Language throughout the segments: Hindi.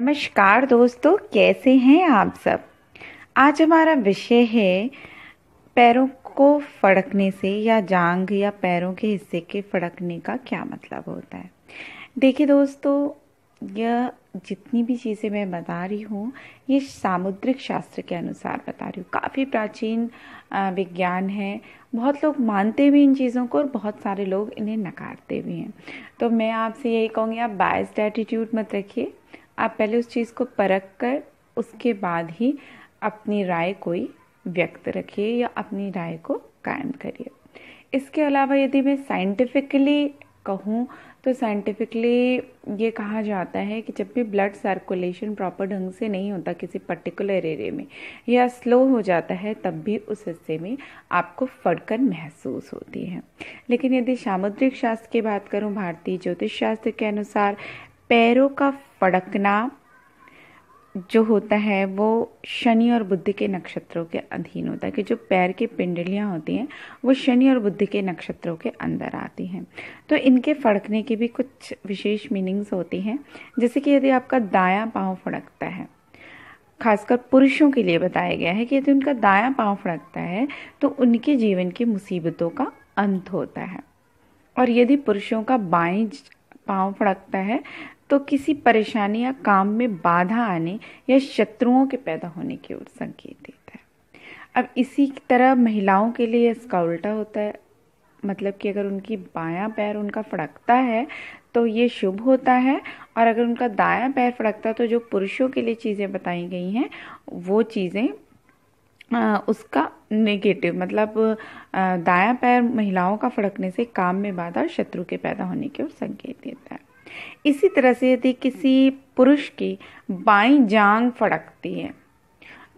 नमस्कार दोस्तों कैसे हैं आप सब आज हमारा विषय है पैरों को फड़कने से या जांग या पैरों के हिस्से के फड़कने का क्या मतलब होता है देखिए दोस्तों यह जितनी भी चीज़ें मैं बता रही हूँ ये सामुद्रिक शास्त्र के अनुसार बता रही हूँ काफ़ी प्राचीन विज्ञान है बहुत लोग मानते भी इन चीज़ों को और बहुत सारे लोग इन्हें नकारते भी हैं तो मैं आपसे यही कहूँगी आप बायस्ड एटीट्यूड मत रखिए आप पहले उस चीज़ को परख कर उसके बाद ही अपनी राय कोई व्यक्त रखिए या अपनी राय को कायम करिए इसके अलावा यदि मैं साइंटिफिकली कहूँ तो साइंटिफिकली ये कहा जाता है कि जब भी ब्लड सर्कुलेशन प्रॉपर ढंग से नहीं होता किसी पर्टिकुलर एरिया में या स्लो हो जाता है तब भी उस हिस्से में आपको फड़कन महसूस होती है लेकिन यदि सामुद्रिक शास्त्र की बात करूँ भारतीय ज्योतिष शास्त्र के अनुसार पैरों का फड़कना जो होता है वो शनि और बुद्ध के नक्षत्रों के अधीन होता है कि जो पैर की पिंडलियाँ होती हैं वो शनि और बुद्ध के नक्षत्रों के अंदर आती हैं तो इनके फड़कने की भी कुछ विशेष मीनिंग्स होती हैं जैसे कि यदि आपका दायां पांव फड़कता है खासकर पुरुषों के लिए बताया गया है कि यदि उनका दायां पाँव फड़कता है तो उनके जीवन की मुसीबतों का अंत होता है और यदि पुरुषों का बाएं पाँव फड़कता है तो किसी परेशानी या काम में बाधा आने या शत्रुओं के पैदा होने की ओर संकेत देता है अब इसी तरह महिलाओं के लिए इसका उल्टा होता है मतलब कि अगर उनकी बायां पैर उनका फड़कता है तो ये शुभ होता है और अगर उनका दायां पैर फड़कता है तो जो पुरुषों के लिए चीज़ें बताई गई हैं वो चीज़ें उसका नेगेटिव मतलब दायां पैर महिलाओं का फड़कने से काम में बाधा शत्रु के पैदा होने के ओर संकेत देता है इसी तरह से यदि किसी पुरुष की बाई जांग फड़कती है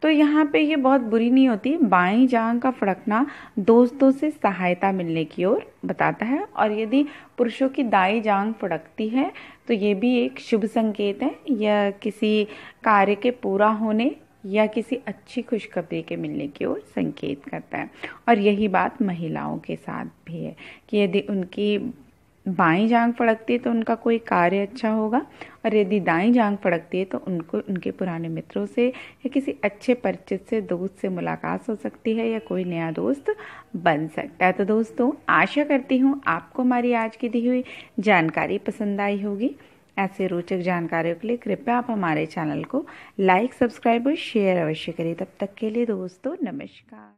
तो यहाँ पे ये बहुत बुरी नहीं होती बाई जांग का फड़कना दोस्तों से सहायता मिलने की ओर बताता है और यदि पुरुषों की दाई जांग फड़कती है तो ये भी एक शुभ संकेत है यह किसी कार्य के पूरा होने या किसी अच्छी खुशखबरी के मिलने की ओर संकेत करता है और यही बात महिलाओं के साथ भी है कि यदि उनकी बाई जांग फड़कती है तो उनका कोई कार्य अच्छा होगा और यदि दाई जांग फड़कती है तो उनको उनके पुराने मित्रों से या किसी अच्छे परिचित से दोस्त से मुलाकात हो सकती है या कोई नया दोस्त बन सकता है तो दोस्तों आशा करती हूँ आपको हमारी आज की दी हुई जानकारी पसंद आई होगी ऐसे रोचक जानकारियों के लिए कृपया आप हमारे चैनल को लाइक सब्सक्राइब और शेयर अवश्य करें तब तक के लिए दोस्तों नमस्कार